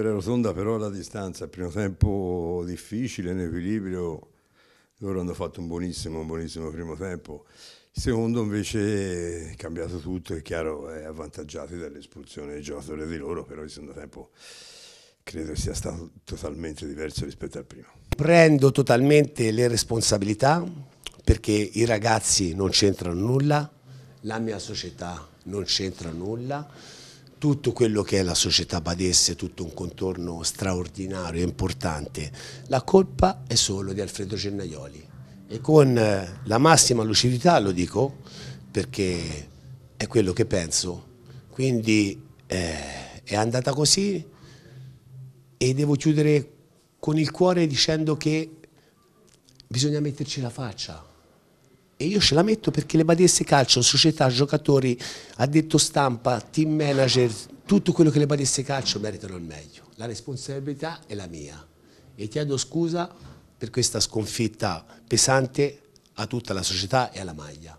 vittoria rotonda però la distanza, primo tempo difficile, in equilibrio, loro hanno fatto un buonissimo, un buonissimo primo tempo, secondo invece è cambiato tutto, è chiaro, è avvantaggiati dall'espulsione dei giocatori di loro, però il secondo tempo credo sia stato totalmente diverso rispetto al primo. Prendo totalmente le responsabilità perché i ragazzi non c'entrano nulla, la mia società non c'entra nulla tutto quello che è la società badesse, tutto un contorno straordinario e importante. La colpa è solo di Alfredo Cennaioli e con eh, la massima lucidità lo dico perché è quello che penso, quindi eh, è andata così e devo chiudere con il cuore dicendo che bisogna metterci la faccia e io ce la metto perché le badesse calcio, società, giocatori, addetto stampa, team manager, tutto quello che le badesse calcio meritano il meglio. La responsabilità è la mia e chiedo scusa per questa sconfitta pesante a tutta la società e alla maglia.